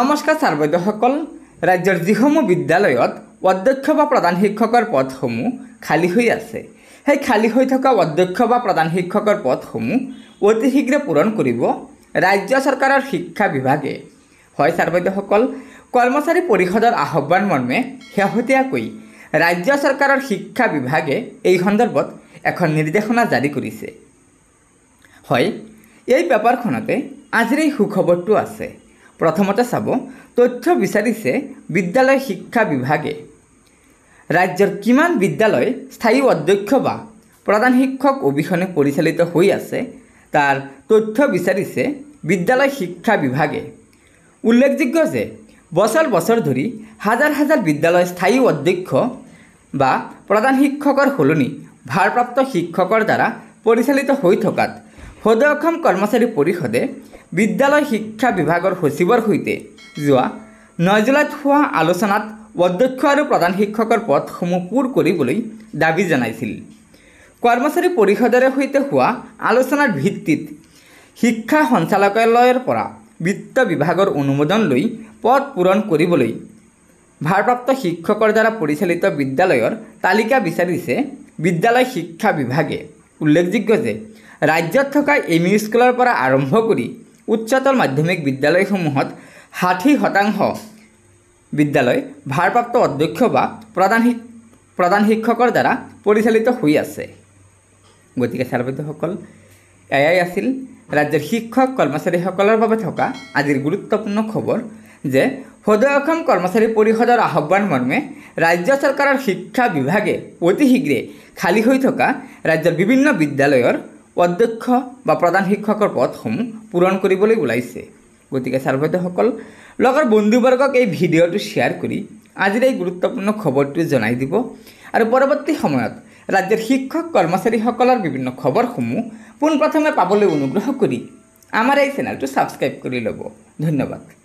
নমস্কাৰ ছাৰ বৈদ্যসকল ৰাজ্যৰ যিসমূহ বিদ্যালয়ত অধ্যক্ষ বা প্ৰধান শিক্ষকৰ পদসমূহ খালী হৈ আছে সেই খালী হৈ থকা অধ্যক্ষ বা প্ৰধান শিক্ষকৰ পদসমূহ অতি শীঘ্ৰে পূৰণ কৰিব ৰাজ্য চৰকাৰৰ শিক্ষা বিভাগে হয় ছাৰ বাইদেউসকল কৰ্মচাৰী পৰিষদৰ আহ্বান মৰ্মে শেহতীয়াকৈ ৰাজ্য চৰকাৰৰ শিক্ষা বিভাগে এই সন্দৰ্ভত এখন নিৰ্দেশনা জাৰি কৰিছে হয় এই পেপাৰখনতে আজিৰ এই সুখবৰটো আছে প্ৰথমতে চাব তথ্য বিচাৰিছে বিদ্যালয় শিক্ষা বিভাগে ৰাজ্যৰ কিমান বিদ্যালয় স্থায়ী অধ্যক্ষ বা প্ৰধান শিক্ষক অবিহনে পৰিচালিত হৈ আছে তাৰ তথ্য বিচাৰিছে বিদ্যালয় শিক্ষা বিভাগে উল্লেখযোগ্য যে বছৰ বছৰ ধৰি হাজাৰ হাজাৰ বিদ্যালয় স্থায়ী অধ্যক্ষ বা প্ৰধান শিক্ষকৰ সলনি ভাৰপ্ৰাপ্ত শিক্ষকৰ দ্বাৰা পৰিচালিত হৈ থকাত সদৌ অসম কৰ্মচাৰী পৰিষদে বিদ্যালয় শিক্ষা বিভাগৰ সচিবৰ সৈতে যোৱা ন জুলাইত হোৱা আলোচনাত অধ্যক্ষ আৰু প্ৰধান শিক্ষকৰ পদসমূহ পূৰ কৰিবলৈ দাবী জনাইছিল কৰ্মচাৰী পৰিষদৰে সৈতে হোৱা আলোচনাৰ ভিত্তিত শিক্ষা সঞ্চালকালয়ৰ পৰা বিত্ত বিভাগৰ অনুমোদন লৈ পদ পূৰণ কৰিবলৈ ভাৰপ্ৰাপ্ত শিক্ষকৰ দ্বাৰা পৰিচালিত বিদ্যালয়ৰ তালিকা বিচাৰিছে বিদ্যালয় শিক্ষা বিভাগে উল্লেখযোগ্য যে ৰাজ্যত থকা এম ইউ স্কুলৰ পৰা আৰম্ভ কৰি উচ্চতৰ মাধ্যমিক বিদ্যালয়সমূহত ষাঠি শতাংশ বিদ্যালয় ভাৰপ্ৰাপ্ত অধ্যক্ষ বা প্ৰধান প্ৰধান শিক্ষকৰ দ্বাৰা পৰিচালিত হৈ আছে গতিকে খেলবিধসকল এয়াই আছিল ৰাজ্যৰ শিক্ষক কৰ্মচাৰীসকলৰ বাবে থকা আজিৰ গুৰুত্বপূৰ্ণ খবৰ যে সদৌ অসম কৰ্মচাৰী পৰিষদৰ আহ্বান মৰ্মে ৰাজ্য চৰকাৰৰ শিক্ষা বিভাগে অতি শীঘ্ৰে খালী হৈ থকা ৰাজ্যৰ বিভিন্ন বিদ্যালয়ৰ অধ্যক্ষ বা প্ৰধান শিক্ষকৰ পদসমূহ পূৰণ কৰিবলৈ ওলাইছে গতিকে ছাৰ বাইদেউসকল লগৰ বন্ধুবৰ্গক এই ভিডিঅ'টো শ্বেয়াৰ কৰি আজিৰ এই গুৰুত্বপূৰ্ণ খবৰটো জনাই দিব আৰু পৰৱৰ্তী সময়ত ৰাজ্যৰ শিক্ষক কৰ্মচাৰীসকলৰ বিভিন্ন খবৰসমূহ পোনপ্ৰথমে পাবলৈ অনুগ্ৰহ কৰি আমাৰ এই চেনেলটো ছাবস্ক্ৰাইব কৰি ল'ব ধন্যবাদ